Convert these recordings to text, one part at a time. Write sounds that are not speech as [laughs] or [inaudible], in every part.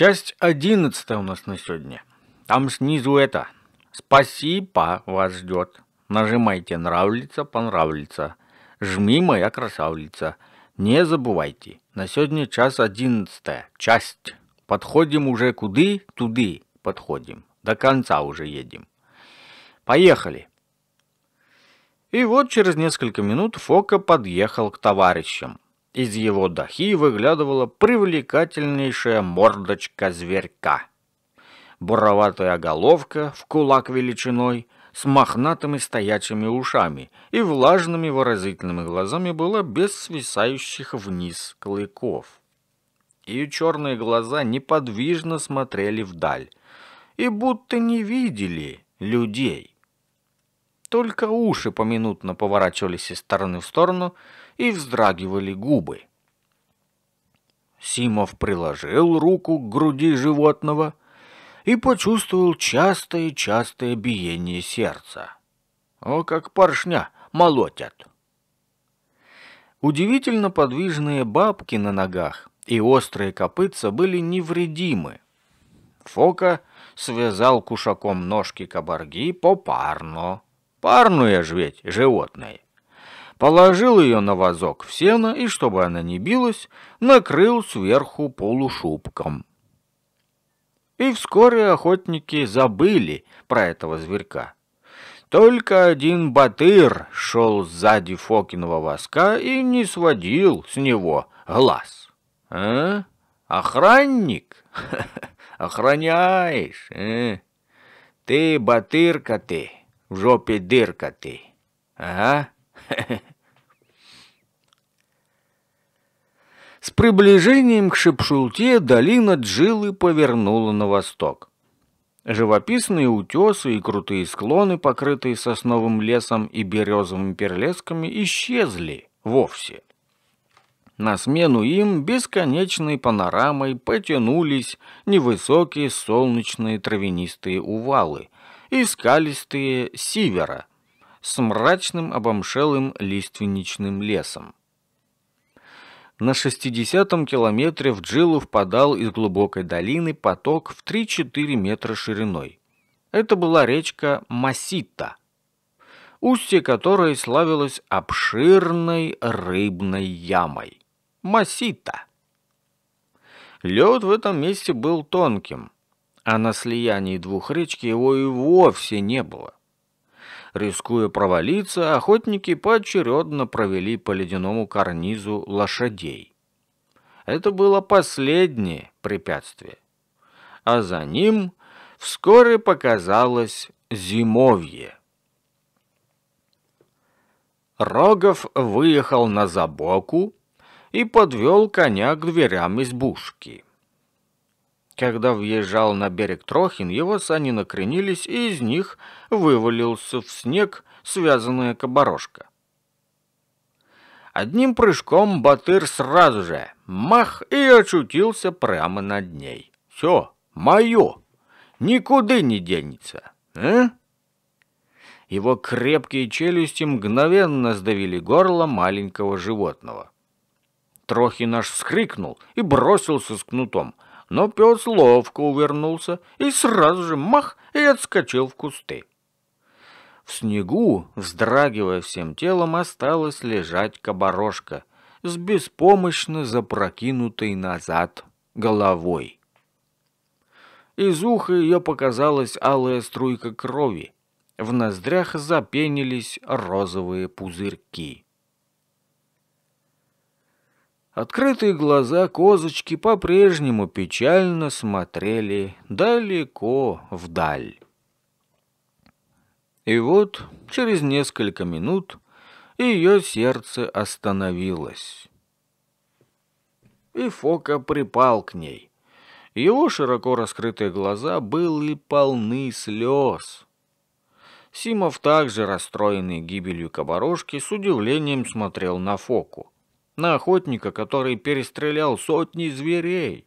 Часть одиннадцатая у нас на сегодня. Там снизу это. Спасибо вас ждет. Нажимайте «Нравится», «Понравится». Жми «Моя красавица». Не забывайте, на сегодня час одиннадцатая, часть. Подходим уже куды? Туды подходим. До конца уже едем. Поехали. И вот через несколько минут Фока подъехал к товарищам. Из его дахи выглядывала привлекательнейшая мордочка зверька. Буроватая головка в кулак величиной с мохнатыми стоячими ушами и влажными выразительными глазами была без свисающих вниз клыков. Ее черные глаза неподвижно смотрели вдаль и будто не видели людей. Только уши поминутно поворачивались из стороны в сторону — и вздрагивали губы. Симов приложил руку к груди животного и почувствовал частое-частое биение сердца. О, как поршня молотят! Удивительно подвижные бабки на ногах и острые копытца были невредимы. Фока связал кушаком ножки кабарги попарно. Парное ж ведь животное. Положил ее на вазок в сено и, чтобы она не билась, накрыл сверху полушубком. И вскоре охотники забыли про этого зверька. Только один батыр шел сзади Фокиного воска и не сводил с него глаз. «А? Охранник? [laughs] Охраняешь? А? Ты батырка ты, в жопе дырка ты. Ага? [laughs] С приближением к Шепшулте долина Джилы повернула на восток. Живописные утесы и крутые склоны, покрытые сосновым лесом и березовыми перлесками, исчезли вовсе. На смену им бесконечной панорамой потянулись невысокие солнечные травянистые увалы и скалистые севера с мрачным обомшелым лиственничным лесом. На 60-м километре в Джилу впадал из глубокой долины поток в 3-4 метра шириной. Это была речка Масита, устье которой славилось обширной рыбной ямой. Масита. Лед в этом месте был тонким, а на слиянии двух речек его и вовсе не было. Рискуя провалиться, охотники поочередно провели по ледяному карнизу лошадей. Это было последнее препятствие. А за ним вскоре показалось зимовье. Рогов выехал на забоку и подвел коня к дверям избушки. Когда въезжал на берег Трохин, его сани накренились, и из них вывалился в снег связанная кабарошка. Одним прыжком Батыр сразу же мах и очутился прямо над ней. Все, мое, никуда не денется, а? Его крепкие челюсти мгновенно сдавили горло маленького животного. Трохин аж вскрикнул и бросился с кнутом — но пес ловко увернулся и сразу же мах и отскочил в кусты. В снегу, вздрагивая всем телом, осталась лежать кабарошка с беспомощно запрокинутой назад головой. Из уха ее показалась алая струйка крови. В ноздрях запенились розовые пузырьки. Открытые глаза козочки по-прежнему печально смотрели далеко вдаль. И вот через несколько минут ее сердце остановилось. И Фока припал к ней. Его широко раскрытые глаза были полны слез. Симов, также расстроенный гибелью кабарошки, с удивлением смотрел на Фоку на охотника, который перестрелял сотни зверей.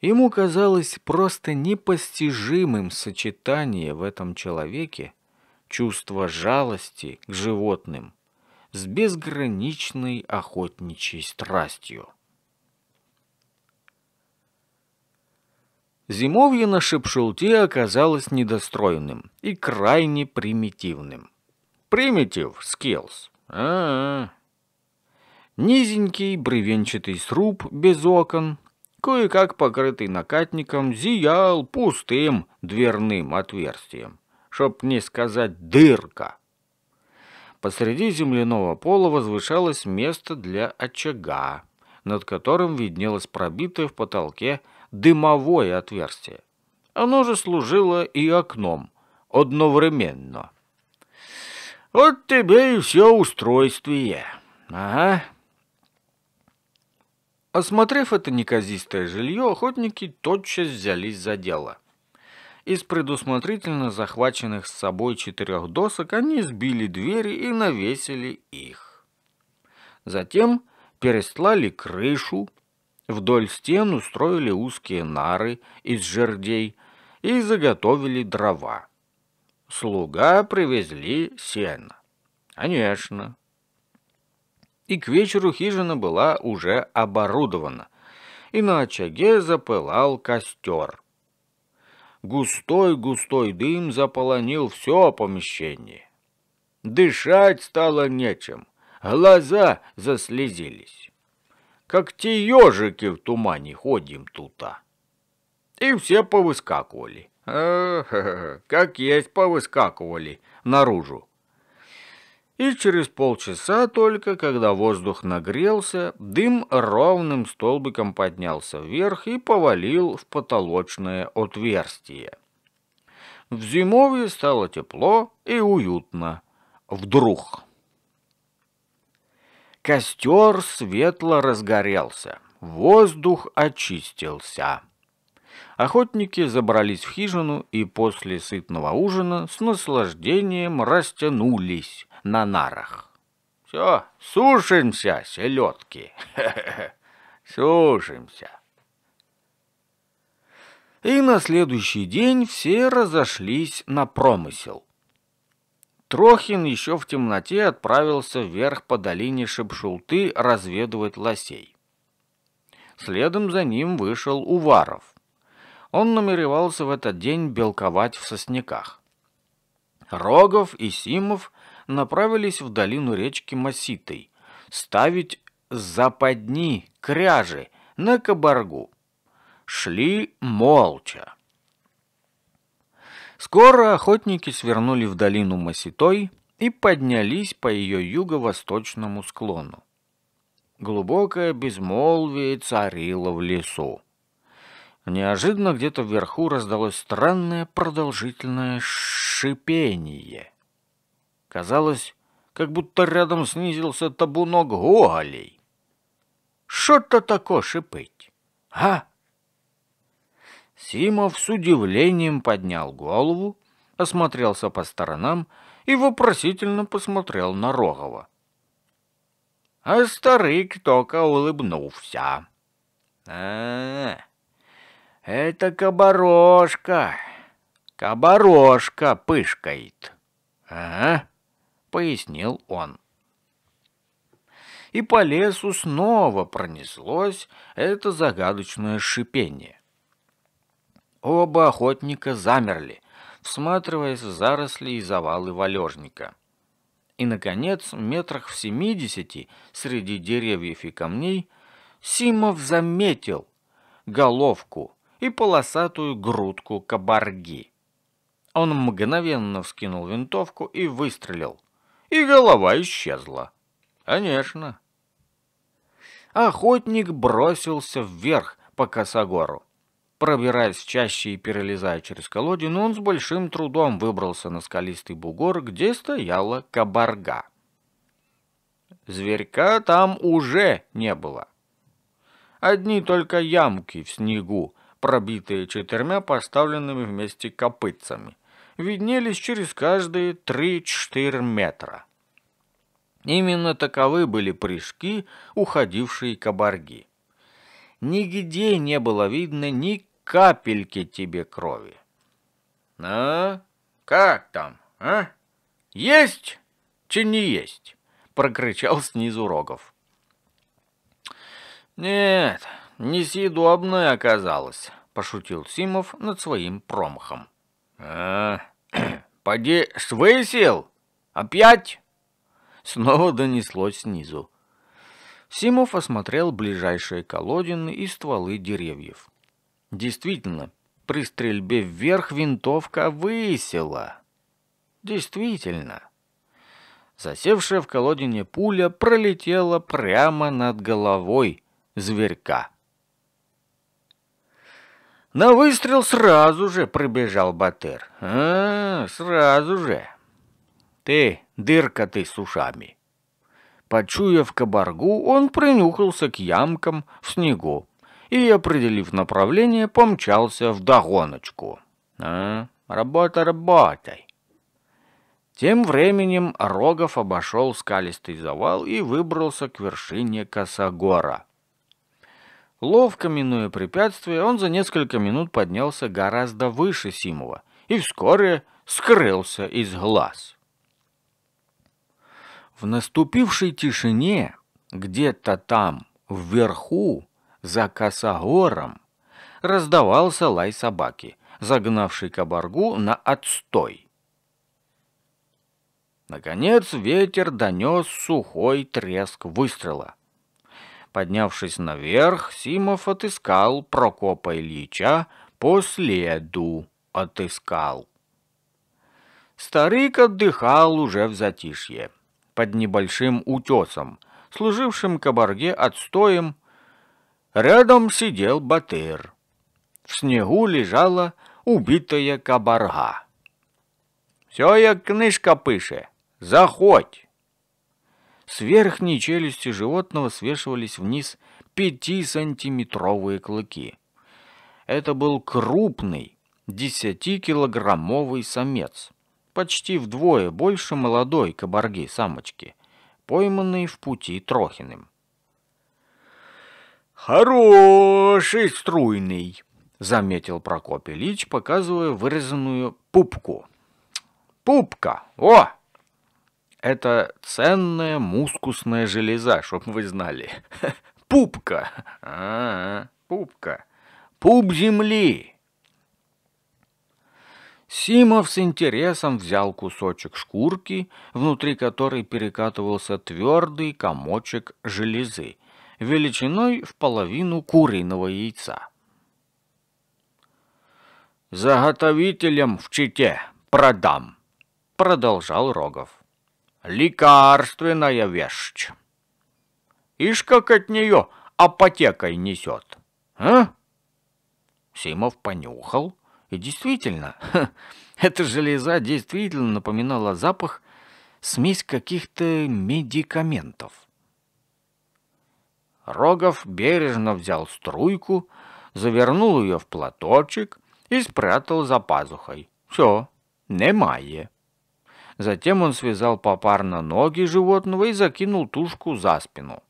Ему казалось просто непостижимым сочетание в этом человеке чувства жалости к животным с безграничной охотничьей страстью. Зимовье на Шепшулте оказалось недостроенным и крайне примитивным. Примитив, скиллс. А, -а, -а. Низенький бревенчатый сруб без окон, кое-как покрытый накатником, зиял пустым дверным отверстием, чтоб не сказать дырка. Посреди земляного пола возвышалось место для очага, над которым виднелось пробитое в потолке дымовое отверстие. Оно же служило и окном одновременно. «Вот тебе и все устройствие. Ага, Осмотрев это неказистое жилье, охотники тотчас взялись за дело. Из предусмотрительно захваченных с собой четырех досок они сбили двери и навесили их. Затем перестлали крышу, вдоль стен устроили узкие нары из жердей и заготовили дрова. Слуга привезли сено. Конечно, и к вечеру хижина была уже оборудована, и на очаге запылал костер. Густой-густой дым заполонил все помещение. Дышать стало нечем, глаза заслезились. Как те ежики в тумане ходим тута. И все повыскакивали. Э, [laughs] как есть повыскакивали наружу. И через полчаса только, когда воздух нагрелся, дым ровным столбиком поднялся вверх и повалил в потолочное отверстие. В зимовье стало тепло и уютно. Вдруг. Костер светло разгорелся, воздух очистился. Охотники забрались в хижину и после сытного ужина с наслаждением растянулись, на нарах. Все, сушимся, селедки. [laughs] Сушимся. И на следующий день все разошлись на промысел. Трохин еще в темноте отправился вверх по долине Шепшулты разведывать лосей. Следом за ним вышел Уваров. Он намеревался в этот день белковать в сосняках. Рогов и Симов направились в долину речки Маситой, ставить западни, кряжи на кабаргу. Шли молча. Скоро охотники свернули в долину Маситой и поднялись по ее юго-восточному склону. Глубокое безмолвие царило в лесу. Неожиданно где-то вверху раздалось странное продолжительное шипение. Казалось, как будто рядом снизился табунок гоголей. что то такое шипеть, а? Симов с удивлением поднял голову, осмотрелся по сторонам и вопросительно посмотрел на Рогова. А старик только улыбнулся. А, -а, а, это кабарошка, кабарошка пышкает. Ага пояснил он. И по лесу снова пронеслось это загадочное шипение. Оба охотника замерли, всматриваясь в заросли и завалы валежника. И, наконец, в метрах в семидесяти среди деревьев и камней Симов заметил головку и полосатую грудку кабарги. Он мгновенно вскинул винтовку и выстрелил и голова исчезла. Конечно. Охотник бросился вверх по косогору. Пробираясь чаще и перелезая через колодину, он с большим трудом выбрался на скалистый бугор, где стояла кабарга. Зверька там уже не было. Одни только ямки в снегу, пробитые четырьмя поставленными вместе копытцами — виднелись через каждые 3-4 метра. Именно таковы были прыжки, уходившие кабарги. Нигде не было видно ни капельки тебе крови. «А? Как там, а? Есть, чи не есть?» — прокричал снизу Рогов. «Нет, несъедобная оказалась», — пошутил Симов над своим промахом. А, поди свысел? Опять? Снова донеслось снизу. Симов осмотрел ближайшие колодины и стволы деревьев. Действительно, при стрельбе вверх винтовка высела. Действительно. Засевшая в колодине пуля пролетела прямо над головой зверька. На выстрел сразу же прибежал Батыр. А, сразу же. Ты, дырка ты с ушами. Почуяв кабаргу, он принюхался к ямкам в снегу и, определив направление, помчался в догоночку. А, работа работай. Тем временем Рогов обошел скалистый завал и выбрался к вершине Косогора. Ловко минуя препятствия, он за несколько минут поднялся гораздо выше Симова и вскоре скрылся из глаз. В наступившей тишине, где-то там, вверху, за косогором, раздавался лай собаки, загнавший кабаргу на отстой. Наконец ветер донес сухой треск выстрела. Поднявшись наверх, Симов отыскал Прокопа Ильича по следу отыскал. Старик отдыхал уже в затишье, под небольшим утесом, служившим кабарге отстоем. Рядом сидел батыр. В снегу лежала убитая кабарга. «Все, як книжка пише, заходь!» С верхней челюсти животного свешивались вниз пятисантиметровые клыки. Это был крупный, десятикилограммовый самец, почти вдвое больше молодой кабарги-самочки, пойманной в пути Трохиным. «Хороший струйный!» — заметил Прокопий Лич, показывая вырезанную пупку. «Пупка! О, это ценная мускусная железа, чтоб вы знали. [laughs] Пупка. А, -а, -а пупка. Пуп земли. Симов с интересом взял кусочек шкурки, внутри которой перекатывался твердый комочек железы, величиной в половину куриного яйца. «Заготовителям в Чите продам», — продолжал Рогов лекарственная вещь. Ишь, как от нее апотекой несет, а? Симов понюхал, и действительно, ха, [laughs] эта железа действительно напоминала запах смесь каких-то медикаментов. Рогов бережно взял струйку, завернул ее в платочек и спрятал за пазухой. Все, немає. Затем он связал попарно ноги животного и закинул тушку за спину.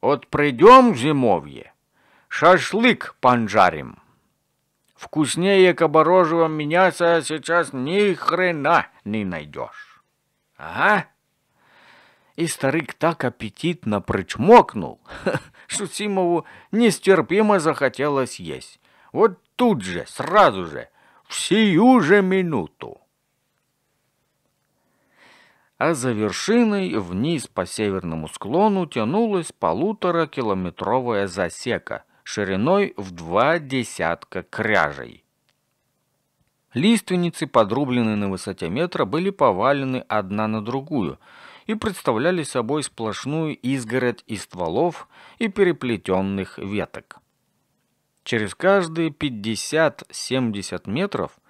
Вот придем зимовье, шашлык панжарим. Вкуснее кабарожего мяса сейчас ни хрена не найдешь». «Ага». И старик так аппетитно причмокнул, [laughs] что Симову нестерпимо захотелось есть. Вот тут же, сразу же, в сию же минуту а за вершиной вниз по северному склону тянулась полуторакилометровая засека шириной в два десятка кряжей. Лиственницы, подрубленные на высоте метра, были повалены одна на другую и представляли собой сплошную изгородь из стволов и переплетенных веток. Через каждые 50-70 метров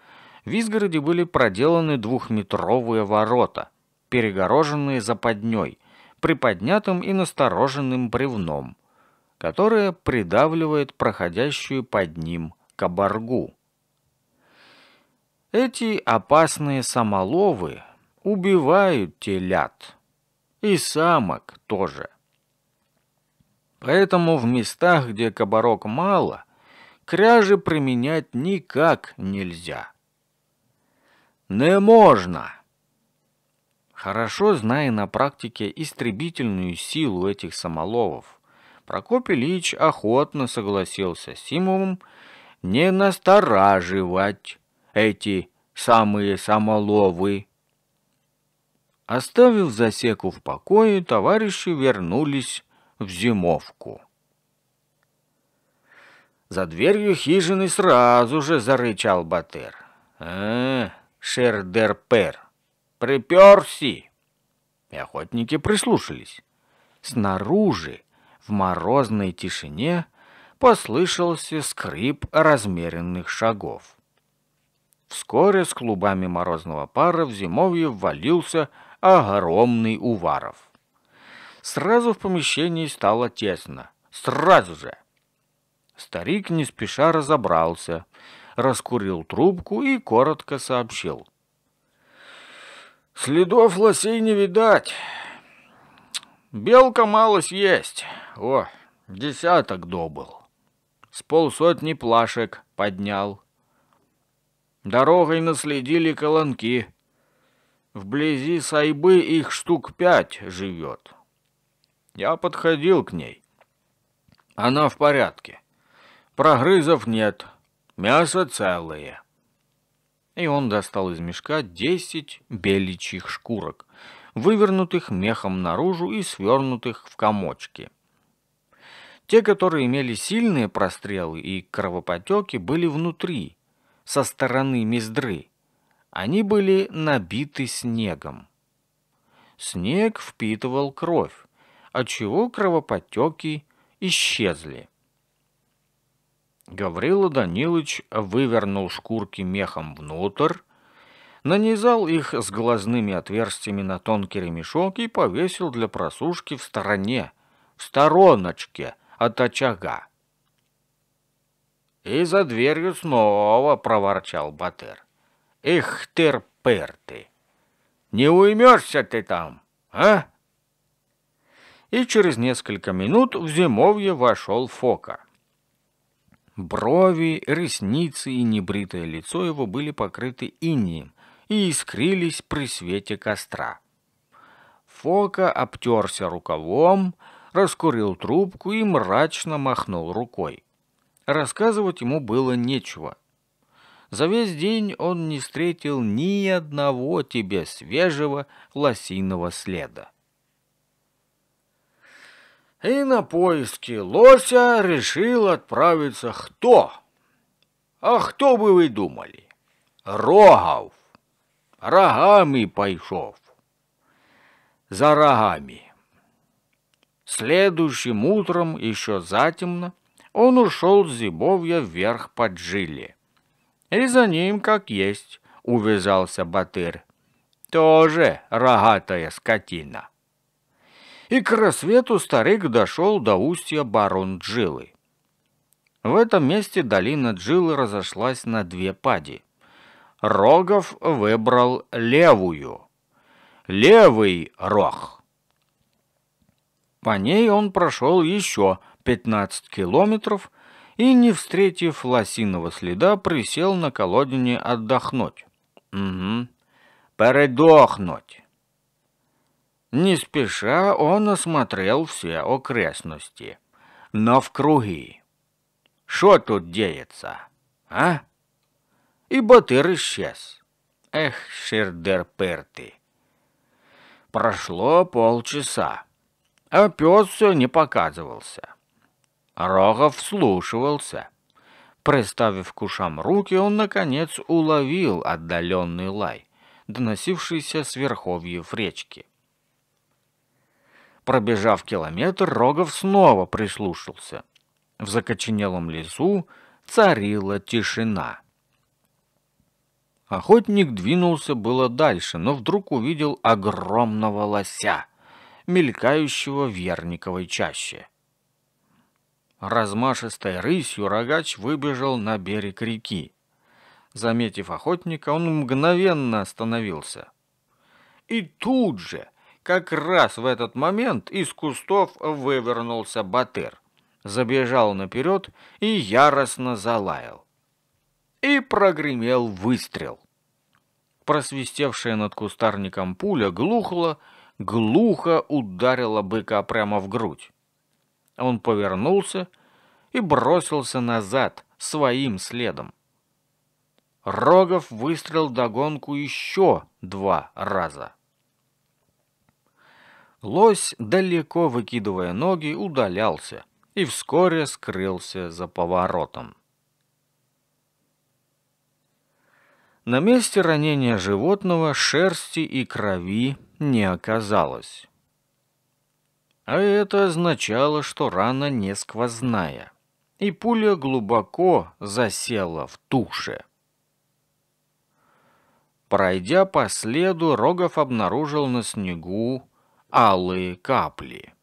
в изгороде были проделаны двухметровые ворота, перегороженные западней, приподнятым и настороженным бревном, которое придавливает проходящую под ним кабаргу. Эти опасные самоловы убивают телят. И самок тоже. Поэтому в местах, где кабарок мало, кряжи применять никак нельзя. «Не можно!» Хорошо зная на практике истребительную силу этих самоловов, Прокопий Ильич охотно согласился с Симовым не настораживать эти самые самоловы. Оставив засеку в покое, товарищи вернулись в зимовку. За дверью хижины сразу же зарычал Батыр. «А, Приперси!» И охотники прислушались. Снаружи, в морозной тишине, послышался скрип размеренных шагов. Вскоре с клубами морозного пара в зимовье ввалился огромный Уваров. Сразу в помещении стало тесно. Сразу же! Старик не спеша разобрался, раскурил трубку и коротко сообщил. Следов лосей не видать. Белка мало съесть. О, десяток добыл. С полсотни плашек поднял. Дорогой наследили колонки. Вблизи сайбы их штук пять живет. Я подходил к ней. Она в порядке. Прогрызов нет. Мясо целое. И он достал из мешка десять беличьих шкурок, вывернутых мехом наружу и свернутых в комочки. Те, которые имели сильные прострелы и кровопотеки, были внутри, со стороны мездры. Они были набиты снегом. Снег впитывал кровь, отчего кровопотеки исчезли. Гаврила Данилович вывернул шкурки мехом внутрь, нанизал их с глазными отверстиями на тонкий ремешок и повесил для просушки в стороне, в стороночке от очага. И за дверью снова проворчал Батыр. «Их ты! Не уймешься ты там, а?» И через несколько минут в зимовье вошел Фока — Брови, ресницы и небритое лицо его были покрыты инием и искрились при свете костра. Фока обтерся рукавом, раскурил трубку и мрачно махнул рукой. Рассказывать ему было нечего. За весь день он не встретил ни одного тебе свежего лосиного следа. И на поиски лося решил отправиться кто? А кто бы вы думали? Рогов. Рогами пошел. За рогами. Следующим утром, еще затемно, он ушел с зимовья вверх под жили, И за ним, как есть, увязался Батыр. Тоже рогатая скотина и к рассвету старик дошел до устья Барун-Джилы. В этом месте долина Джилы разошлась на две пади. Рогов выбрал левую. Левый рог. По ней он прошел еще 15 километров и, не встретив лосиного следа, присел на колодине отдохнуть. Угу. Передохнуть. Не спеша он осмотрел все окрестности, но в круги. Что тут деется, а? И Батыр исчез. Эх, шердер-перты. Прошло полчаса, а пес все не показывался. Рогов вслушивался. Приставив к ушам руки, он, наконец, уловил отдаленный лай, доносившийся с верховьев речки. Пробежав километр, Рогов снова прислушался. В закоченелом лесу царила тишина. Охотник двинулся было дальше, но вдруг увидел огромного лося, мелькающего в ярниковой чаще. Размашистой рысью рогач выбежал на берег реки. Заметив охотника, он мгновенно остановился. И тут же как раз в этот момент из кустов вывернулся Батыр. Забежал наперед и яростно залаял. И прогремел выстрел. Просвистевшая над кустарником пуля глухла, глухо ударила быка прямо в грудь. Он повернулся и бросился назад своим следом. Рогов выстрел догонку еще два раза. Лось, далеко выкидывая ноги, удалялся и вскоре скрылся за поворотом. На месте ранения животного шерсти и крови не оказалось. А это означало, что рана не сквозная, и пуля глубоко засела в туше. Пройдя по следу, Рогов обнаружил на снегу алые капли.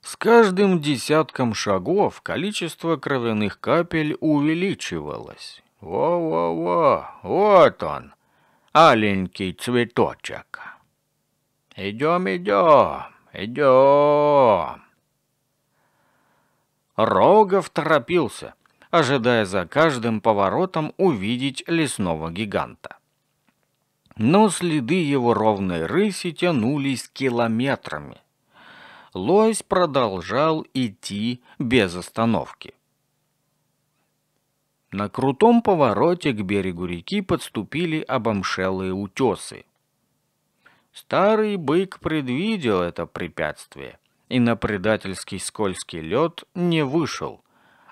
С каждым десятком шагов количество кровяных капель увеличивалось. Во-во-во, вот он, аленький цветочек. Идем, идем, идем. Рогов торопился, ожидая за каждым поворотом увидеть лесного гиганта. Но следы его ровной рыси тянулись километрами. Лось продолжал идти без остановки. На крутом повороте к берегу реки подступили обомшелые утесы. Старый бык предвидел это препятствие и на предательский скользкий лед не вышел,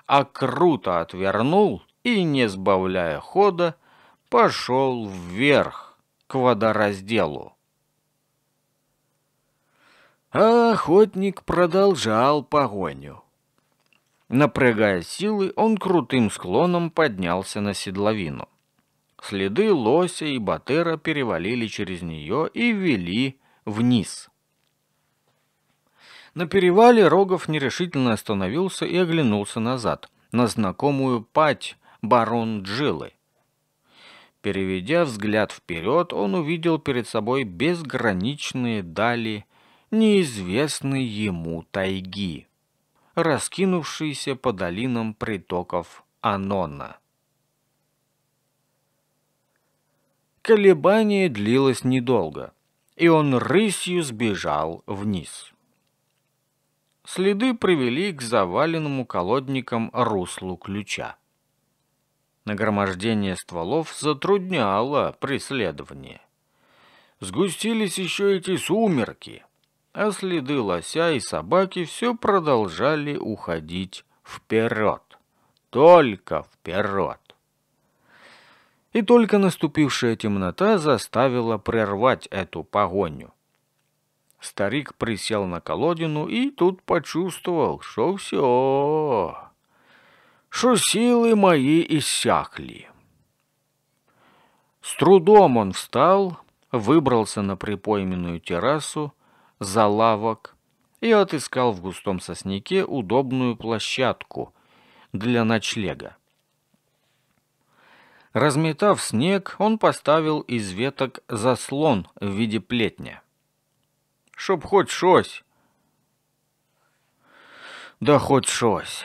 а круто отвернул и, не сбавляя хода, пошел вверх, к водоразделу. А охотник продолжал погоню. Напрягая силы, он крутым склоном поднялся на седловину. Следы лося и батыра перевалили через нее и вели вниз. На перевале Рогов нерешительно остановился и оглянулся назад, на знакомую пать барон Джилы. Переведя взгляд вперед, он увидел перед собой безграничные дали неизвестной ему тайги, раскинувшиеся по долинам притоков Анона. Колебание длилось недолго, и он рысью сбежал вниз. Следы привели к заваленному колодникам руслу ключа. Нагромождение стволов затрудняло преследование. Сгустились еще эти сумерки, а следы лося и собаки все продолжали уходить вперед. Только вперед. И только наступившая темнота заставила прервать эту погоню. Старик присел на колодину и тут почувствовал, что все, что силы мои иссякли. С трудом он встал, выбрался на припойменную террасу за лавок и отыскал в густом сосняке удобную площадку для ночлега. Разметав снег, он поставил из веток заслон в виде плетня. «Чтоб хоть шось!» «Да хоть шось!»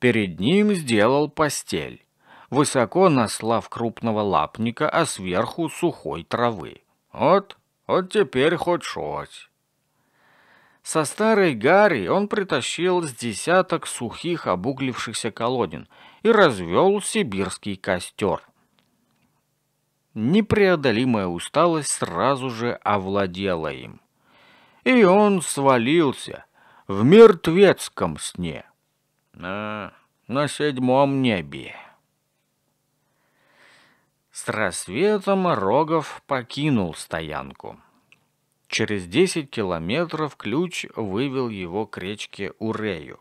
Перед ним сделал постель, высоко наслав крупного лапника, а сверху сухой травы. Вот, вот теперь хоть шось. Со старой Гарри он притащил с десяток сухих обуглившихся колодин и развел сибирский костер. Непреодолимая усталость сразу же овладела им. И он свалился в мертвецком сне. А, на седьмом небе. С рассветом Рогов покинул стоянку. Через 10 километров ключ вывел его к речке Урею.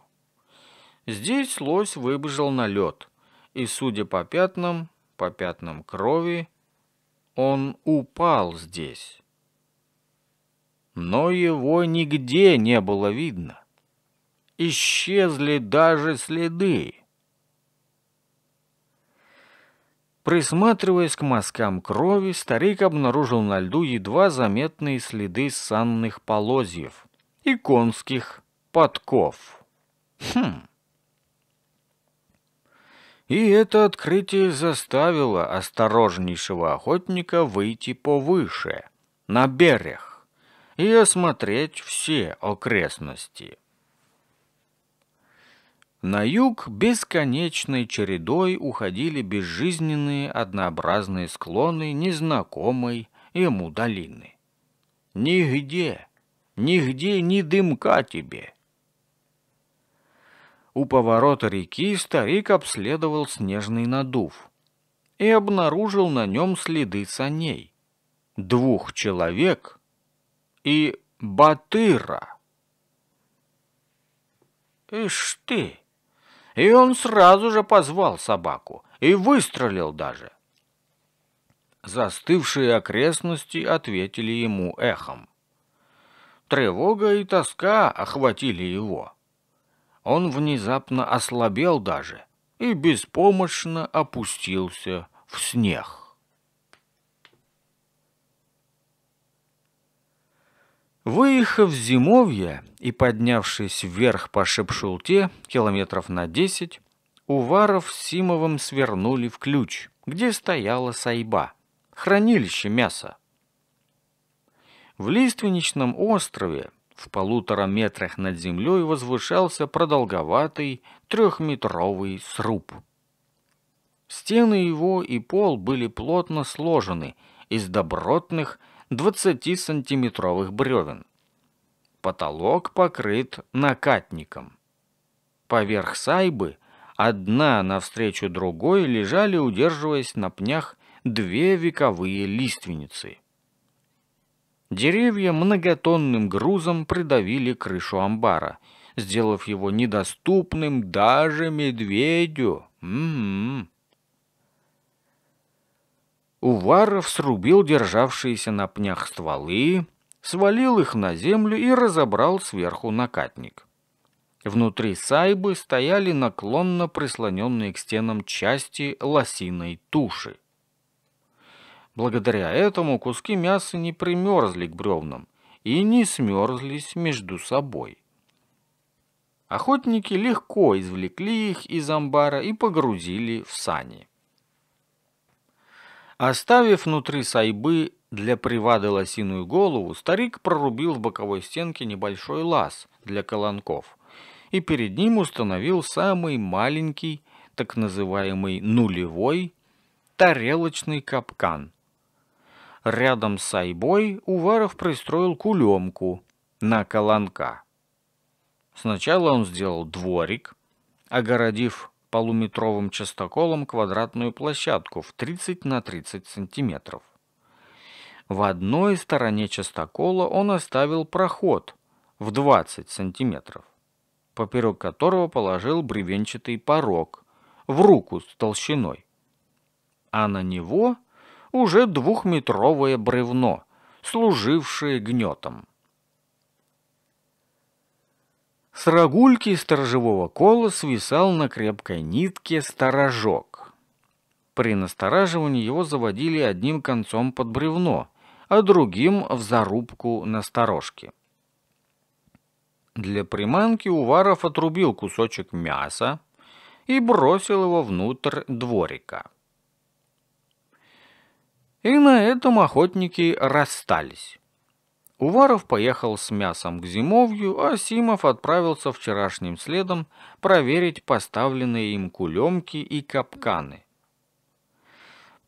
Здесь лось выбежал на лед, и, судя по пятнам, по пятнам крови, он упал здесь. Но его нигде не было видно исчезли даже следы. Присматриваясь к мазкам крови, старик обнаружил на льду едва заметные следы санных полозьев и конских подков. Хм. И это открытие заставило осторожнейшего охотника выйти повыше, на берег, и осмотреть все окрестности. На юг бесконечной чередой уходили безжизненные однообразные склоны незнакомой ему долины. Нигде, нигде ни дымка тебе. У поворота реки старик обследовал снежный надув и обнаружил на нем следы саней. Двух человек и Батыра. «Ишь ты!» И он сразу же позвал собаку и выстрелил даже. Застывшие окрестности ответили ему эхом. Тревога и тоска охватили его. Он внезапно ослабел даже и беспомощно опустился в снег. Выехав в зимовье и поднявшись вверх по Шепшулте километров на десять, Уваров с Симовым свернули в ключ, где стояла сайба, хранилище мяса. В лиственничном острове в полутора метрах над землей возвышался продолговатый трехметровый сруб. Стены его и пол были плотно сложены из добротных 20-сантиметровых бревен. Потолок покрыт накатником. Поверх сайбы одна навстречу другой лежали, удерживаясь на пнях, две вековые лиственницы. Деревья многотонным грузом придавили крышу амбара, сделав его недоступным даже медведю. М -м -м. Уваров срубил державшиеся на пнях стволы, свалил их на землю и разобрал сверху накатник. Внутри сайбы стояли наклонно прислоненные к стенам части лосиной туши. Благодаря этому куски мяса не примерзли к бревнам и не смерзлись между собой. Охотники легко извлекли их из амбара и погрузили в сани. Оставив внутри сайбы для привада лосиную голову, старик прорубил в боковой стенке небольшой лаз для колонков и перед ним установил самый маленький, так называемый нулевой, тарелочный капкан. Рядом с сайбой Уваров пристроил кулемку на колонка. Сначала он сделал дворик, огородив полуметровым частоколом квадратную площадку в 30 на 30 сантиметров. В одной стороне частокола он оставил проход в 20 сантиметров, поперек которого положил бревенчатый порог в руку с толщиной. А на него уже двухметровое бревно, служившее гнетом. С рогульки сторожевого кола свисал на крепкой нитке сторожок. При настораживании его заводили одним концом под бревно, а другим в зарубку на сторожке. Для приманки Уваров отрубил кусочек мяса и бросил его внутрь дворика. И на этом охотники расстались. Уваров поехал с мясом к зимовью, а Симов отправился вчерашним следом проверить поставленные им кулемки и капканы.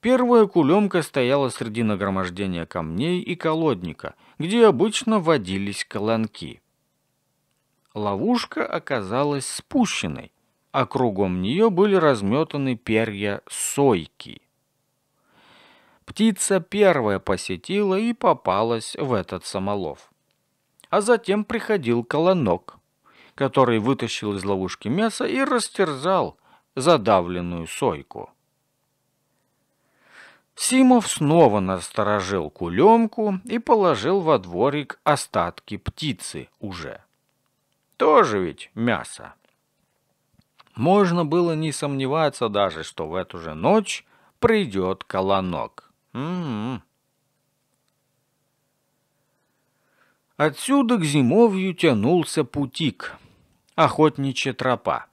Первая кулемка стояла среди нагромождения камней и колодника, где обычно водились колонки. Ловушка оказалась спущенной, а кругом нее были разметаны перья сойки птица первая посетила и попалась в этот самолов. А затем приходил колонок, который вытащил из ловушки мясо и растерзал задавленную сойку. Симов снова насторожил кулемку и положил во дворик остатки птицы уже. Тоже ведь мясо. Можно было не сомневаться даже, что в эту же ночь придет колонок м Отсюда к зимовью тянулся путик, охотничья тропа,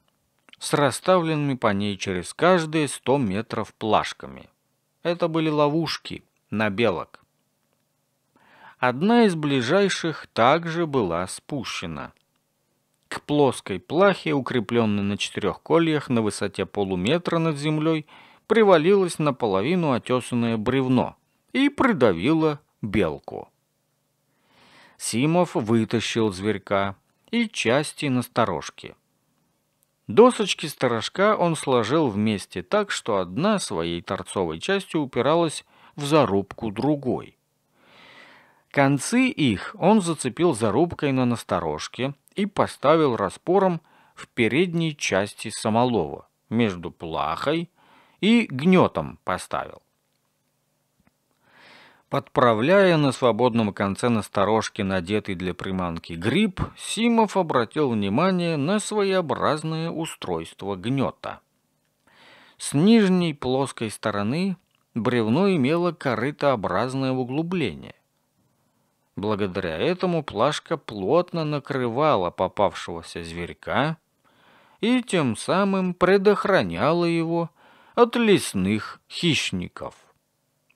с расставленными по ней через каждые сто метров плашками. Это были ловушки на белок. Одна из ближайших также была спущена. К плоской плахе, укрепленной на четырех кольях на высоте полуметра над землей, привалилось наполовину отесанное бревно и придавило белку. Симов вытащил зверька и части насторожки. Досочки сторожка он сложил вместе так, что одна своей торцовой частью упиралась в зарубку другой. Концы их он зацепил зарубкой на насторожке и поставил распором в передней части самолова между плахой и гнетом поставил. Подправляя на свободном конце насторожки надетый для приманки гриб, Симов обратил внимание на своеобразное устройство гнета. С нижней плоской стороны бревно имело корытообразное углубление. Благодаря этому плашка плотно накрывала попавшегося зверька и тем самым предохраняла его от лесных хищников.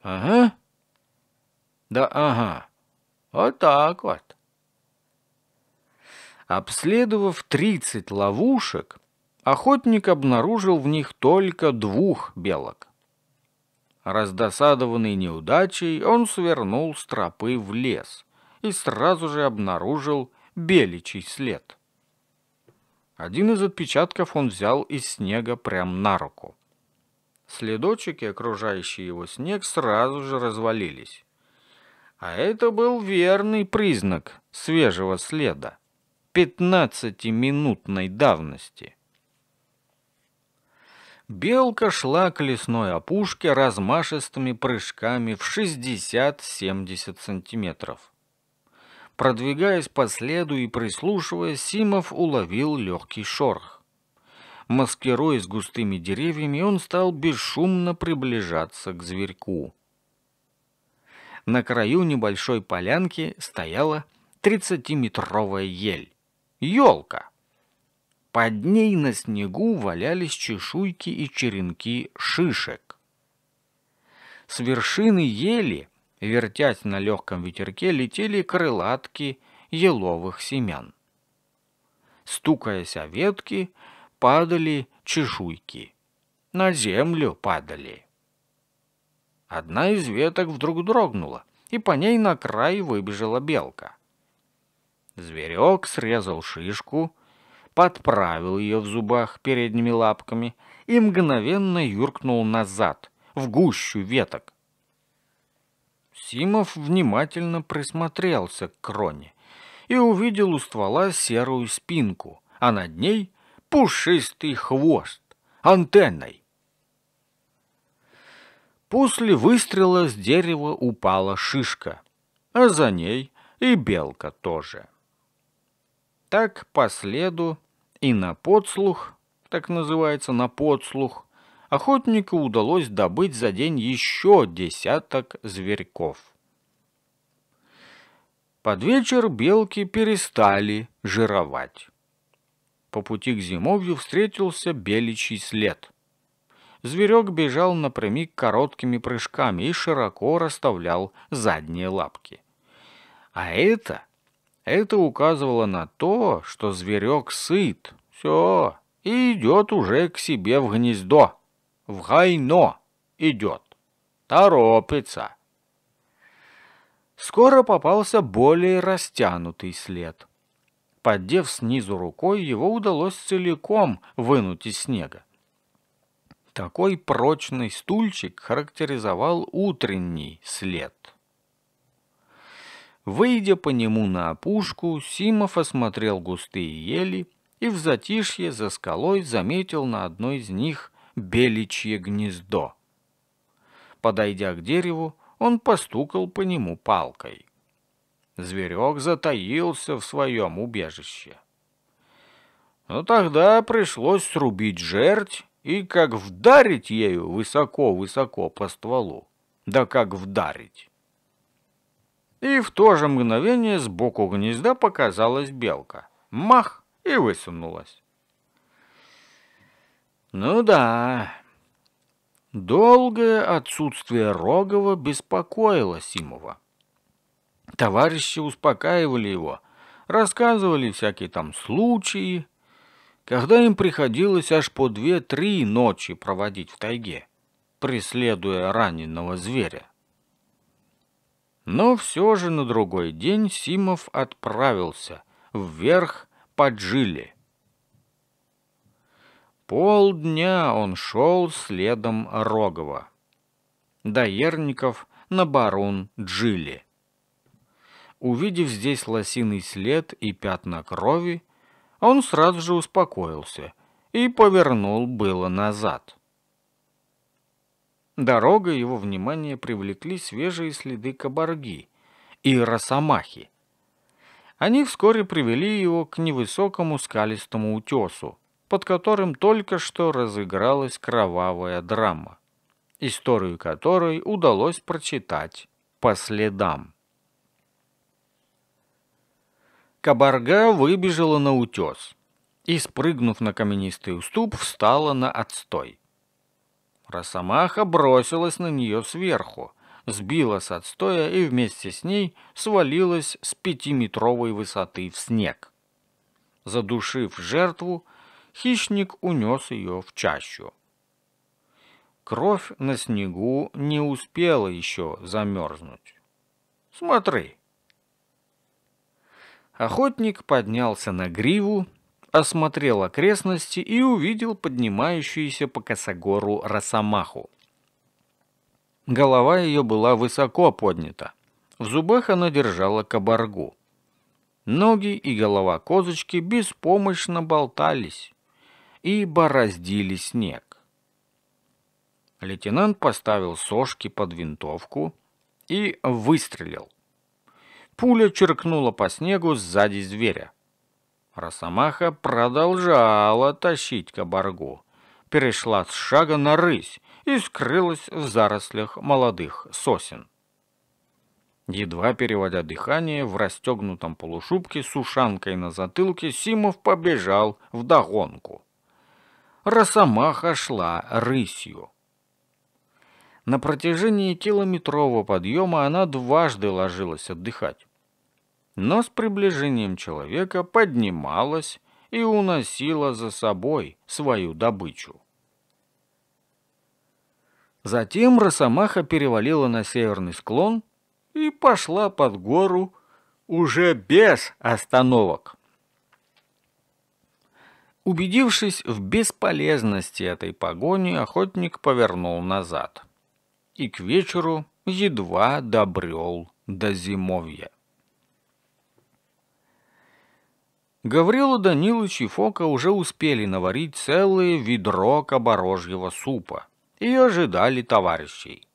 Ага. Да ага. Вот так вот. Обследовав 30 ловушек, охотник обнаружил в них только двух белок. Раздосадованный неудачей, он свернул с тропы в лес и сразу же обнаружил беличий след. Один из отпечатков он взял из снега прямо на руку. Следочек окружающие его снег сразу же развалились. А это был верный признак свежего следа, пятнадцатиминутной давности. Белка шла к лесной опушке размашистыми прыжками в 60-70 сантиметров. Продвигаясь по следу и прислушиваясь, Симов уловил легкий шорох. Маскируясь густыми деревьями, он стал бесшумно приближаться к зверьку. На краю небольшой полянки стояла тридцатиметровая ель. Елка! Под ней на снегу валялись чешуйки и черенки шишек. С вершины ели, вертясь на легком ветерке, летели крылатки еловых семян. Стукаясь о ветки, падали чешуйки. На землю падали. Одна из веток вдруг дрогнула, и по ней на край выбежала белка. Зверек срезал шишку, подправил ее в зубах передними лапками и мгновенно юркнул назад, в гущу веток. Симов внимательно присмотрелся к кроне и увидел у ствола серую спинку, а над ней пушистый хвост антенной. После выстрела с дерева упала шишка, а за ней и белка тоже. Так по следу и на подслух, так называется на подслух, охотнику удалось добыть за день еще десяток зверьков. Под вечер белки перестали жировать. По пути к зимовью встретился беличий след. Зверек бежал напрямик короткими прыжками и широко расставлял задние лапки. А это... Это указывало на то, что зверек сыт. Все, и идет уже к себе в гнездо. В гайно идет. Торопится. Скоро попался более растянутый след — Поддев снизу рукой, его удалось целиком вынуть из снега. Такой прочный стульчик характеризовал утренний след. Выйдя по нему на опушку, Симов осмотрел густые ели и в затишье за скалой заметил на одной из них беличье гнездо. Подойдя к дереву, он постукал по нему палкой. Зверек затаился в своем убежище. Но тогда пришлось срубить жерть и как вдарить ею высоко-высоко по стволу. Да как вдарить! И в то же мгновение сбоку гнезда показалась белка. Мах! И высунулась. Ну да, долгое отсутствие Рогова беспокоило Симова. Товарищи успокаивали его, рассказывали всякие там случаи, когда им приходилось аж по две-три ночи проводить в тайге, преследуя раненого зверя. Но все же на другой день Симов отправился вверх по Джиле. Полдня он шел следом Рогова. До Ерников на барун Джиле. Увидев здесь лосиный след и пятна крови, он сразу же успокоился и повернул было назад. Дорога его внимание привлекли свежие следы кабарги и росомахи. Они вскоре привели его к невысокому скалистому утесу, под которым только что разыгралась кровавая драма, историю которой удалось прочитать по следам. Кабарга выбежала на утес и, спрыгнув на каменистый уступ, встала на отстой. Росомаха бросилась на нее сверху, сбила с отстоя и вместе с ней свалилась с пятиметровой высоты в снег. Задушив жертву, хищник унес ее в чащу. Кровь на снегу не успела еще замерзнуть. «Смотри, Охотник поднялся на гриву, осмотрел окрестности и увидел поднимающуюся по косогору росомаху. Голова ее была высоко поднята. В зубах она держала кабаргу. Ноги и голова козочки беспомощно болтались и бороздили снег. Лейтенант поставил сошки под винтовку и выстрелил. Пуля черкнула по снегу сзади зверя. Росомаха продолжала тащить кабаргу. Перешла с шага на рысь и скрылась в зарослях молодых сосен. Едва переводя дыхание, в расстегнутом полушубке с ушанкой на затылке Симов побежал в догонку. Росомаха шла рысью. На протяжении километрового подъема она дважды ложилась отдыхать но с приближением человека поднималась и уносила за собой свою добычу. Затем росомаха перевалила на северный склон и пошла под гору уже без остановок. Убедившись в бесполезности этой погони, охотник повернул назад и к вечеру едва добрел до зимовья. Гаврилу Данилович и Фока уже успели наварить целое ведро кабарожьего супа и ожидали товарищей.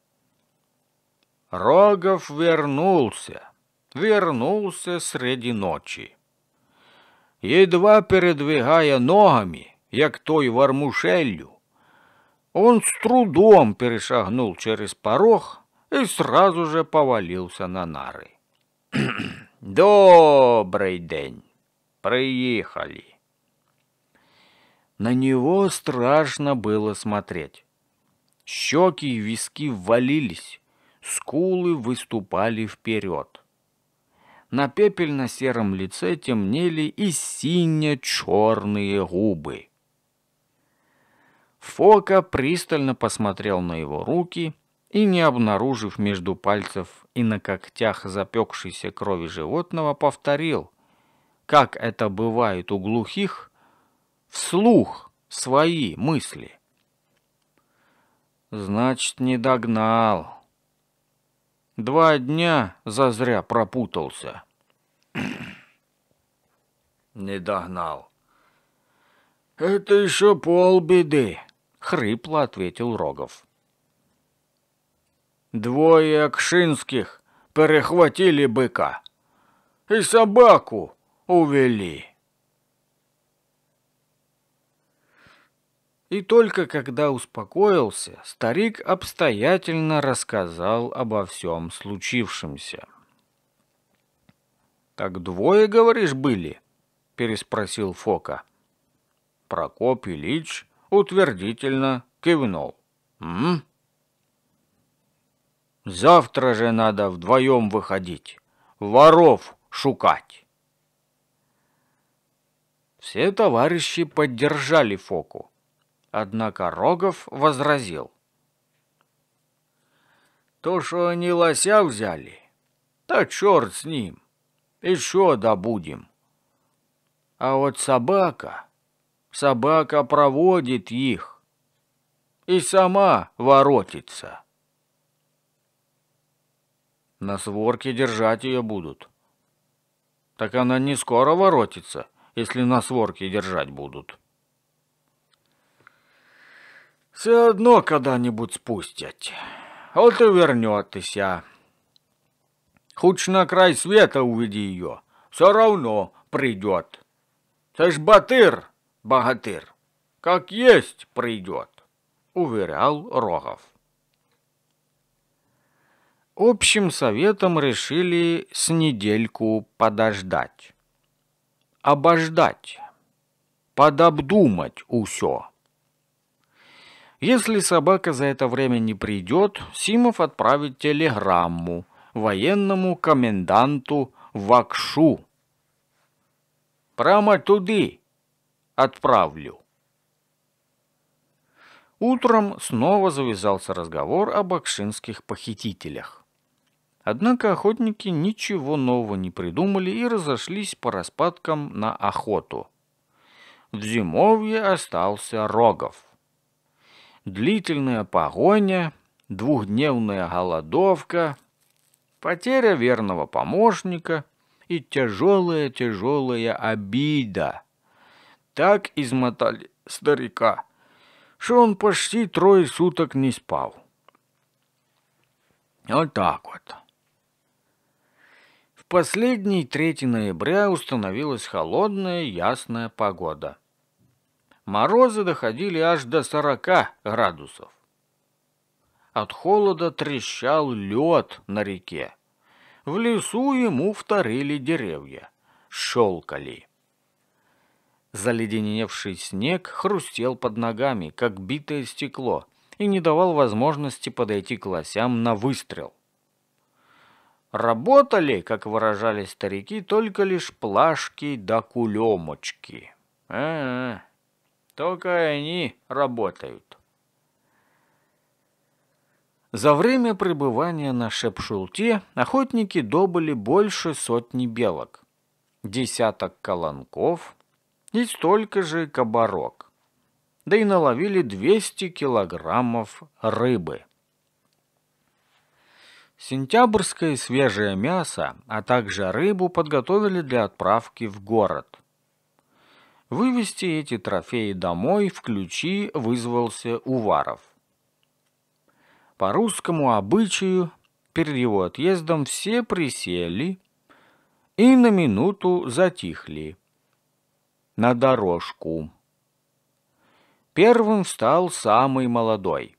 Рогов вернулся, вернулся среди ночи. Едва передвигая ногами, як той вармушелью, он с трудом перешагнул через порог и сразу же повалился на нары. [clears throat] «Добрый день!» Проехали. На него страшно было смотреть. Щеки и виски ввалились, скулы выступали вперед. На пепельно-сером лице темнели и сине-черные губы. Фока пристально посмотрел на его руки и, не обнаружив между пальцев и на когтях запекшейся крови животного, повторил как это бывает у глухих, вслух свои мысли. Значит, не догнал. Два дня зазря пропутался. [clears throat] не догнал. Это еще полбеды, хрипло ответил Рогов. Двое акшинских перехватили быка. И собаку увели. И только когда успокоился, старик обстоятельно рассказал обо всем случившемся. «Так двое, говоришь, были?» — переспросил Фока. Прокоп Ильич утвердительно кивнул. «М? Завтра же надо вдвоем выходить, воров шукать». Все товарищи поддержали Фоку. Однако Рогов возразил. То, что они лося взяли, да черт с ним, еще добудем. А вот собака, собака проводит их и сама воротится. На сворке держать ее будут. Так она не скоро воротится, если на сворке держать будут. Все одно когда-нибудь спустят. А вот и вернетеся. Хоть на край света уведи ее, все равно придет. Ты ж батыр, богатыр, как есть придет, уверял Рогов. Общим советом решили с недельку подождать обождать, подобдумать усё. Если собака за это время не придет, Симов отправит телеграмму военному коменданту Вакшу. Прямо туды отправлю. Утром снова завязался разговор о бакшинских похитителях. Однако охотники ничего нового не придумали и разошлись по распадкам на охоту. В зимовье остался Рогов. Длительная погоня, двухдневная голодовка, потеря верного помощника и тяжелая-тяжелая обида. Так измотали старика, что он почти трое суток не спал. Вот так вот последний 3 ноября установилась холодная ясная погода. Морозы доходили аж до 40 градусов. От холода трещал лед на реке. В лесу ему вторили деревья, щелкали. Заледеневший снег хрустел под ногами, как битое стекло, и не давал возможности подойти к лосям на выстрел. Работали, как выражались старики, только лишь плашки да кулемочки. А -а -а. Только они работают. За время пребывания на Шепшулте охотники добыли больше сотни белок, десяток колонков и столько же кабарок. Да и наловили 200 килограммов рыбы. Сентябрьское свежее мясо, а также рыбу подготовили для отправки в город. Вывести эти трофеи домой в ключи вызвался Уваров. По русскому обычаю перед его отъездом все присели и на минуту затихли на дорожку. Первым встал самый молодой.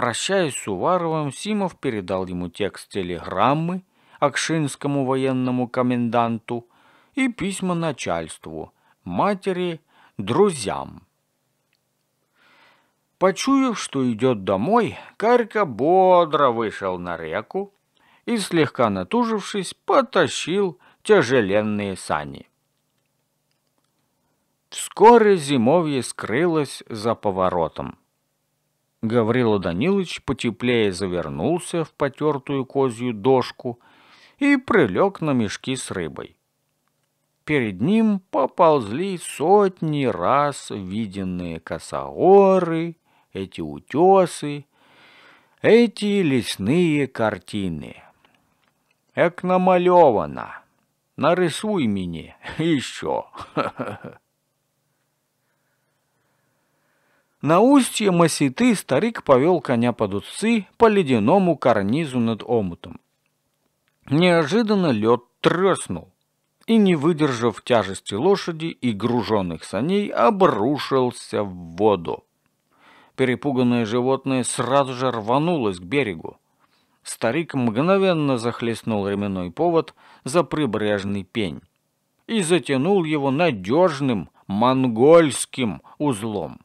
Прощаясь с Уваровым, Симов передал ему текст телеграммы Акшинскому военному коменданту и письма начальству, матери, друзьям. Почуяв, что идет домой, Карька бодро вышел на реку и, слегка натужившись, потащил тяжеленные сани. Вскоре зимовье скрылось за поворотом. Гаврила Данилович потеплее завернулся в потертую козью дошку и прилег на мешки с рыбой. Перед ним поползли сотни раз виденные косооры, эти утесы, эти лесные картины. Экномалевано, Нарисуй мне [laughs] еще. [laughs] На устье Маситы старик повел коня под узцы по ледяному карнизу над омутом. Неожиданно лед треснул и, не выдержав тяжести лошади и груженных саней, обрушился в воду. Перепуганное животное сразу же рванулось к берегу. Старик мгновенно захлестнул ременной повод за прибрежный пень и затянул его надежным монгольским узлом.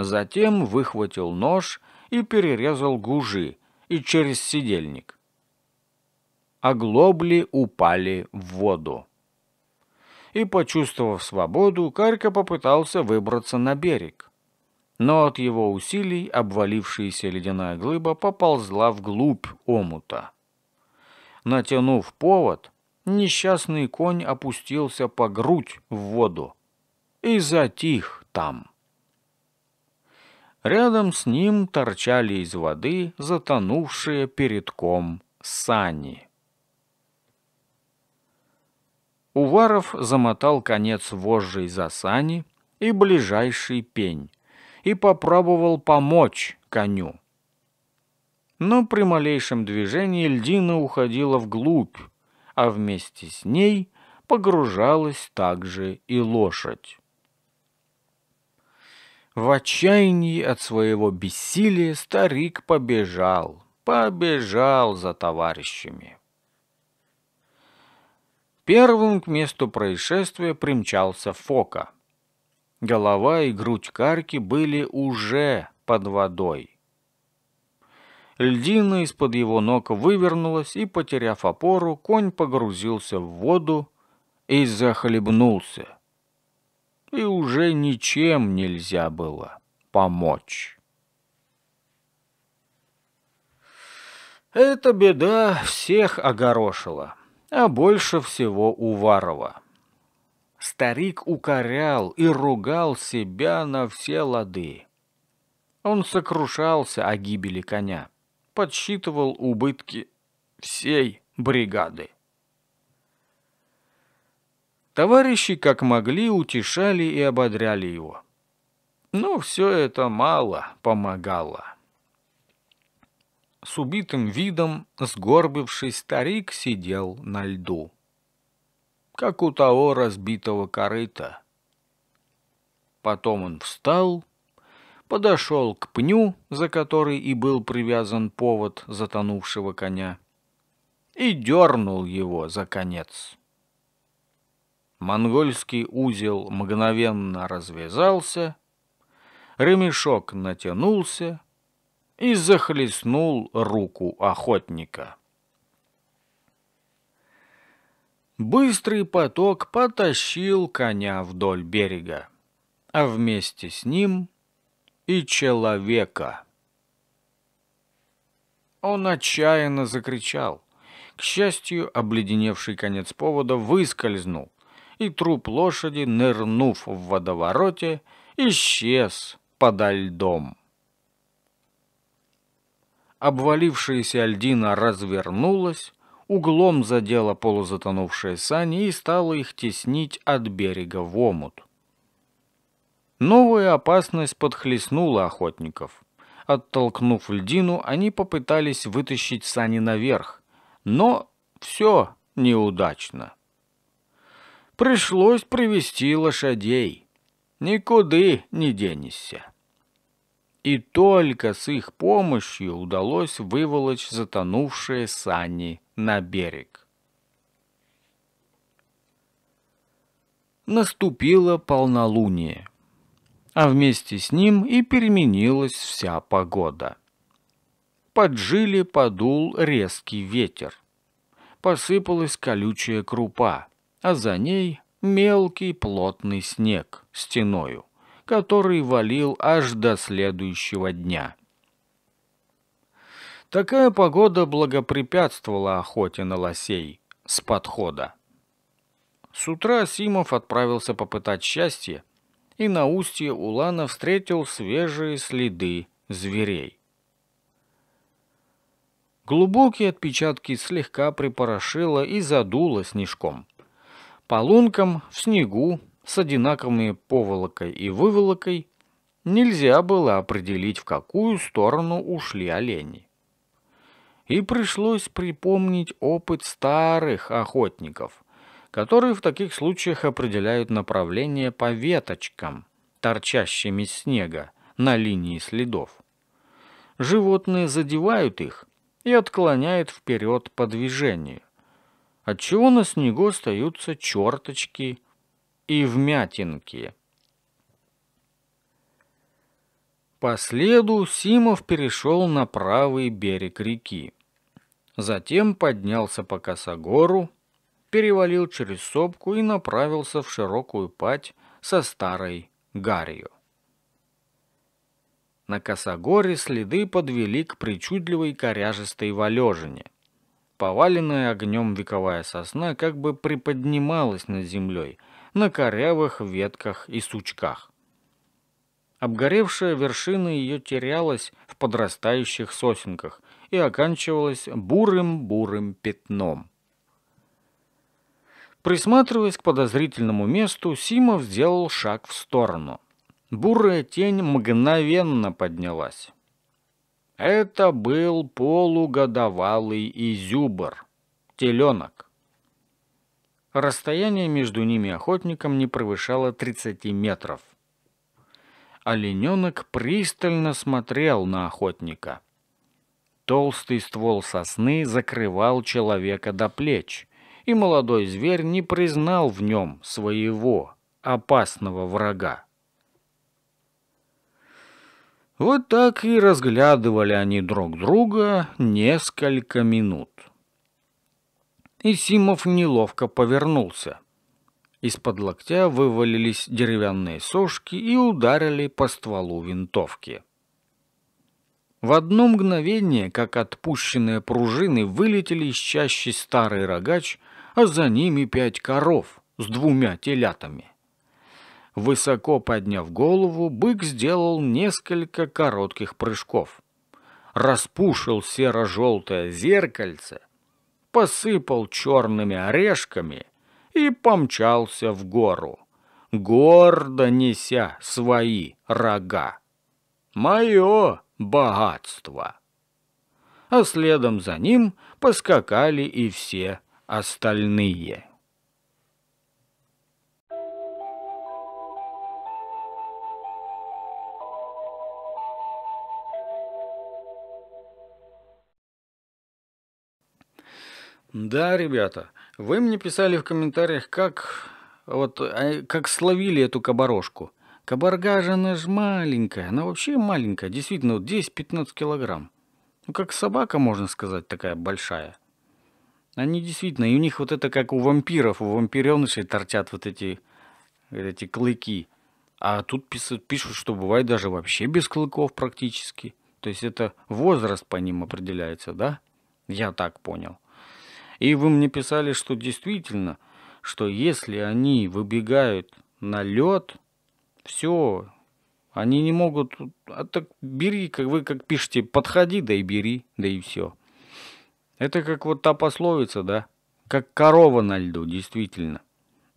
Затем выхватил нож и перерезал гужи и через сидельник. Оглобли упали в воду. И, почувствовав свободу, Карка попытался выбраться на берег. Но от его усилий обвалившаяся ледяная глыба поползла вглубь омута. Натянув повод, несчастный конь опустился по грудь в воду и затих там. Рядом с ним торчали из воды затонувшие перед ком сани. Уваров замотал конец вожжей за сани и ближайший пень и попробовал помочь коню. Но при малейшем движении льдина уходила вглубь, а вместе с ней погружалась также и лошадь. В отчаянии от своего бессилия старик побежал, побежал за товарищами. Первым к месту происшествия примчался Фока. Голова и грудь Карки были уже под водой. Льдина из-под его ног вывернулась, и, потеряв опору, конь погрузился в воду и захлебнулся и уже ничем нельзя было помочь. Эта беда всех огорошила, а больше всего Уварова. Старик укорял и ругал себя на все лады. Он сокрушался о гибели коня, подсчитывал убытки всей бригады. Товарищи, как могли, утешали и ободряли его. Но все это мало помогало. С убитым видом, сгорбившись, старик сидел на льду. Как у того разбитого корыта. Потом он встал, подошел к пню, за который и был привязан повод затонувшего коня, и дернул его за конец. Монгольский узел мгновенно развязался, ремешок натянулся и захлестнул руку охотника. Быстрый поток потащил коня вдоль берега, а вместе с ним и человека. Он отчаянно закричал. К счастью, обледеневший конец повода выскользнул, и труп лошади, нырнув в водовороте, исчез подо льдом. Обвалившаяся льдина развернулась, углом задела полузатонувшие сани и стала их теснить от берега в омут. Новая опасность подхлестнула охотников. Оттолкнув льдину, они попытались вытащить сани наверх, но все неудачно пришлось привести лошадей. Никуды не денешься. И только с их помощью удалось выволочь затонувшие сани на берег. Наступило полнолуние, а вместе с ним и переменилась вся погода. Поджили подул резкий ветер. Посыпалась колючая крупа, а за ней мелкий плотный снег стеною, который валил аж до следующего дня. Такая погода благопрепятствовала охоте на лосей с подхода. С утра Симов отправился попытать счастье, и на устье Улана встретил свежие следы зверей. Глубокие отпечатки слегка припорошило и задуло снежком – по лункам, в снегу, с одинаковыми поволокой и выволокой, нельзя было определить, в какую сторону ушли олени. И пришлось припомнить опыт старых охотников, которые в таких случаях определяют направление по веточкам, торчащим из снега, на линии следов. Животные задевают их и отклоняют вперед по движению отчего на снегу остаются черточки и вмятинки. По следу Симов перешел на правый берег реки. Затем поднялся по косогору, перевалил через сопку и направился в широкую пать со старой гарью. На косогоре следы подвели к причудливой коряжестой валежине – Поваленная огнем вековая сосна как бы приподнималась над землей, на корявых ветках и сучках. Обгоревшая вершина ее терялась в подрастающих сосенках и оканчивалась бурым-бурым пятном. Присматриваясь к подозрительному месту, Симов сделал шаг в сторону. Бурая тень мгновенно поднялась. Это был полугодовалый изюбр, теленок. Расстояние между ними охотником не превышало 30 метров. Олененок пристально смотрел на охотника. Толстый ствол сосны закрывал человека до плеч, и молодой зверь не признал в нем своего опасного врага. Вот так и разглядывали они друг друга несколько минут. И Симов неловко повернулся. Из-под локтя вывалились деревянные сошки и ударили по стволу винтовки. В одно мгновение, как отпущенные пружины, вылетели из чащи старый рогач, а за ними пять коров с двумя телятами. Высоко подняв голову, бык сделал несколько коротких прыжков. Распушил серо-желтое зеркальце, посыпал черными орешками и помчался в гору, гордо неся свои рога. «Мое богатство!» А следом за ним поскакали и все остальные. Да, ребята, вы мне писали в комментариях, как вот а, как словили эту кабарошку. Кабарга же она же маленькая, она вообще маленькая, действительно, вот 10-15 килограмм. Ну, как собака, можно сказать, такая большая. Они действительно, и у них вот это как у вампиров, у вампиренышей торчат вот эти, эти клыки. А тут пишут, пишут, что бывает даже вообще без клыков практически. То есть это возраст по ним определяется, да? Я так понял. И вы мне писали, что действительно, что если они выбегают на лед, все, они не могут... А так бери, как вы как пишете, подходи, да и бери, да и все. Это как вот та пословица, да? Как корова на льду, действительно.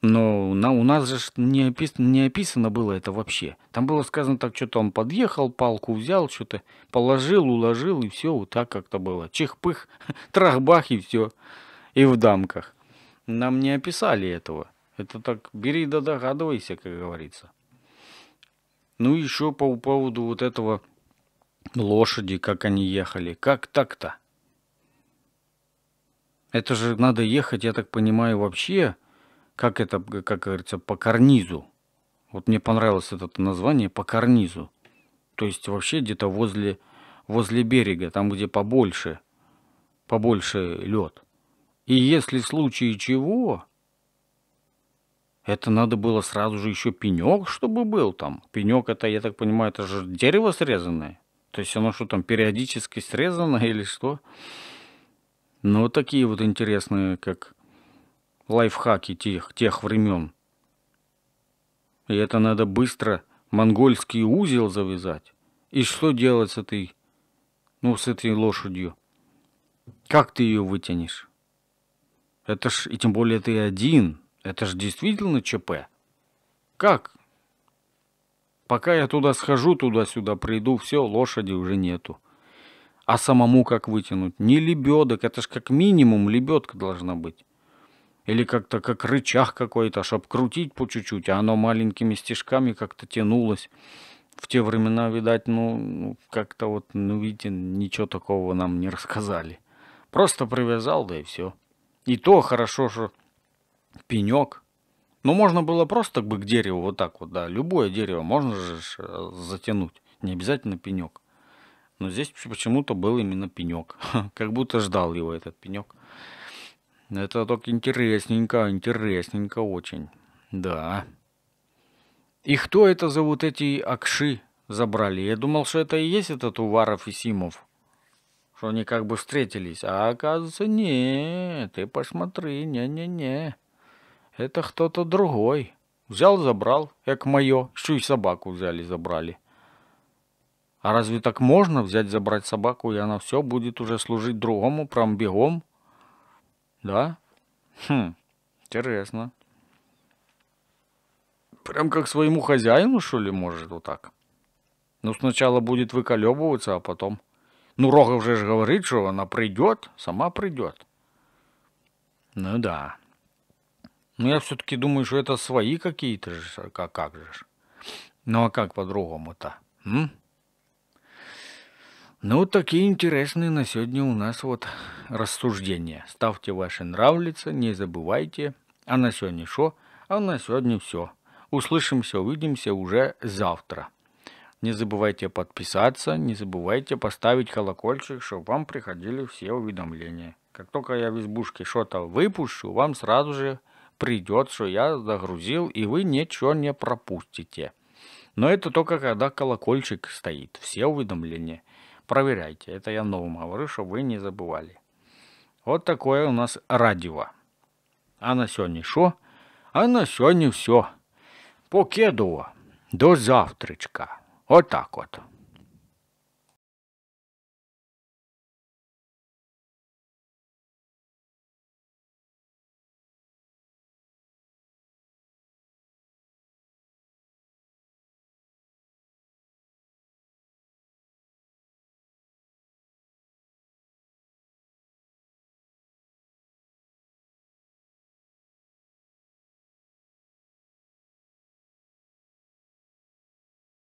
Но на, у нас же не описано, не описано было это вообще. Там было сказано так, что-то он подъехал, палку взял, что-то положил, уложил, и все, вот так как-то было. Чих-пых, [laughs] трах-бах, и все и в дамках. Нам не описали этого. Это так бери да догадывайся, как говорится. Ну еще по поводу вот этого лошади, как они ехали. Как так-то? Это же надо ехать, я так понимаю, вообще, как это, как говорится, по карнизу. Вот мне понравилось это название по карнизу. То есть вообще где-то возле, возле берега, там где побольше, побольше лед. И если в случае чего... Это надо было сразу же еще пенек, чтобы был там. Пенек это, я так понимаю, это же дерево срезанное. То есть оно что там, периодически срезано [laughs] или что? Ну, вот такие вот интересные, как лайфхаки тех, тех времен. И это надо быстро монгольский узел завязать. И что делать с этой, ну, с этой лошадью? Как ты ее вытянешь? Это ж, и тем более ты один, это ж действительно ЧП. Как? Пока я туда схожу, туда-сюда приду, все, лошади уже нету. А самому как вытянуть? Не лебедок, это ж как минимум лебедка должна быть. Или как-то как рычаг какой-то, чтоб крутить по чуть-чуть, а оно маленькими стежками как-то тянулось. В те времена, видать, ну, ну как-то вот, ну, видите, ничего такого нам не рассказали. Просто привязал, да и все. И то хорошо, же пенек. но можно было просто бы к дереву вот так вот, да. Любое дерево можно же э, затянуть. Не обязательно пенек. Но здесь почему-то был именно пенек. [laughs] Как будто ждал его этот пенек. Это только интересненько, интересненько очень. Да. И кто это за вот эти акши забрали? Я думал, что это и есть этот Уваров и Симов что они как бы встретились. А оказывается, не, ты посмотри, не-не-не. Это кто-то другой. Взял, забрал, как мое. Еще и собаку взяли, забрали. А разве так можно взять, забрать собаку, и она все будет уже служить другому, прям бегом? Да? Хм, интересно. Прям как своему хозяину, что ли, может вот так? Ну, сначала будет выколебываться, а потом... Ну, Рогов же говорит, что она придет, сама придет. Ну да. Но ну, я все-таки думаю, что это свои какие-то же, как, как же. Ну а как по-другому-то? Ну, такие интересные на сегодня у нас вот рассуждения. Ставьте ваши нравлицы, не забывайте. А на сегодня что? А на сегодня все. Услышимся, увидимся уже завтра. Не забывайте подписаться, не забывайте поставить колокольчик, чтобы вам приходили все уведомления. Как только я в избушке что-то выпущу, вам сразу же придет, что я загрузил, и вы ничего не пропустите. Но это только когда колокольчик стоит, все уведомления. Проверяйте, это я новому говорю, чтобы вы не забывали. Вот такое у нас радио. А на сегодня что? А на сегодня все. Покидово. До завтрачка. Od